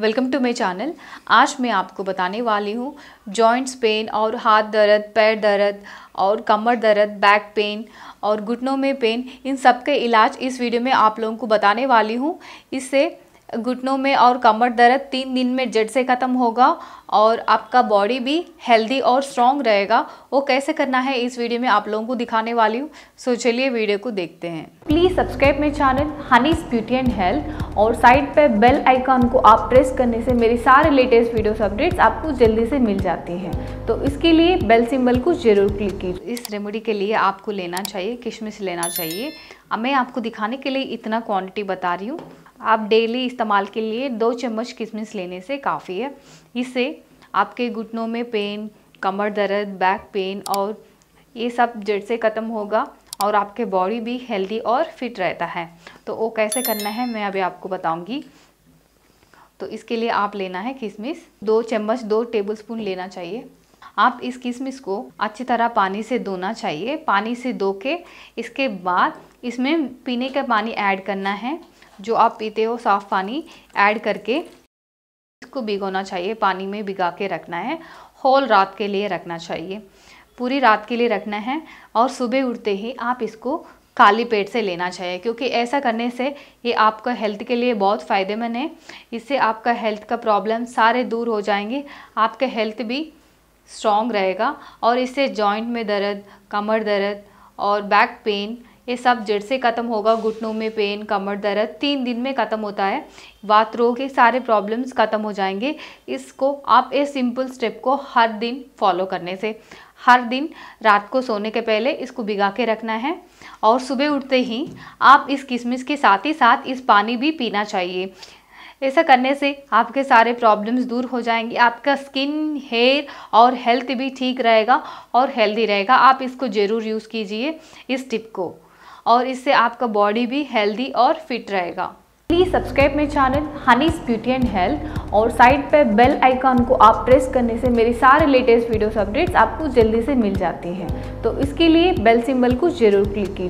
welcome to my channel आज मैं आपको बताने वाली हूँ जॉइंट्स पेन और हाथ दर्द पैर दर्द और कमर दर्द बैक पेन और घुटनों में पेन इन सब के इलाज इस वीडियो में आप लोगों को बताने वाली हूँ इससे घुटनों में और कमर दर्द तीन दिन में जड़ से ख़त्म होगा और आपका बॉडी भी हेल्दी और स्ट्रॉन्ग रहेगा वो कैसे करना है इस वीडियो में आप लोगों को दिखाने वाली हूँ सो चलिए वीडियो को देखते हैं प्लीज़ सब्सक्राइब मेरे channel Honey's beauty and health और साइड पे बेल आइकॉन को आप प्रेस करने से मेरे सारे लेटेस्ट वीडियोस अपडेट्स आपको जल्दी से मिल जाती हैं तो इसके लिए बेल सिंबल को ज़रूर क्लिक कीजिए इस रेमेडी के लिए आपको लेना चाहिए किशमिश लेना चाहिए मैं आपको दिखाने के लिए इतना क्वान्टिटी बता रही हूँ आप डेली इस्तेमाल के लिए दो चम्मच किशमिश लेने से काफ़ी है इससे आपके घुटनों में पेन कमर दर्द बैक पेन और ये सब जड़ से ख़त्म होगा और आपके बॉडी भी हेल्दी और फिट रहता है तो वो कैसे करना है मैं अभी आपको बताऊंगी तो इसके लिए आप लेना है किशमिश दो चम्मच दो टेबलस्पून लेना चाहिए आप इस किशमिश को अच्छी तरह पानी से धोना चाहिए पानी से धो के इसके बाद इसमें पीने का पानी ऐड करना है जो आप पीते हो साफ़ पानी ऐड करके इसको भिगोना चाहिए पानी में भिगा के रखना है होल रात के लिए रखना चाहिए पूरी रात के लिए रखना है और सुबह उठते ही आप इसको खाली पेट से लेना चाहिए क्योंकि ऐसा करने से ये आपका हेल्थ के लिए बहुत फ़ायदेमंद है इससे आपका हेल्थ का प्रॉब्लम सारे दूर हो जाएंगे आपका हेल्थ भी स्ट्रॉन्ग रहेगा और इससे जॉइंट में दर्द कमर दर्द और बैक पेन ये सब जड़ से ख़त्म होगा घुटनों में पेन कमर दर्द तीन दिन में ख़त्म होता है वात रोग के सारे प्रॉब्लम्स ख़त्म हो जाएंगे इसको आप ये सिंपल स्टेप को हर दिन फॉलो करने से हर दिन रात को सोने के पहले इसको भिगा के रखना है और सुबह उठते ही आप इस किशमिश के साथ ही साथ इस पानी भी पीना चाहिए ऐसा करने से आपके सारे प्रॉब्लम्स दूर हो जाएंगे आपका स्किन हेयर और हेल्थ भी ठीक रहेगा और हेल्दी रहेगा आप इसको ज़रूर यूज़ कीजिए इस टिप को और इससे आपका बॉडी भी हेल्दी और फिट रहेगा प्लीज़ सब्सक्राइब मेरे channel Honey's beauty and health और साइड पे बेल आइकॉन को आप प्रेस करने से मेरे सारे लेटेस्ट वीडियोस अपडेट्स आपको जल्दी से मिल जाती हैं तो इसके लिए बेल सिंबल को ज़रूर क्लिक कीजिए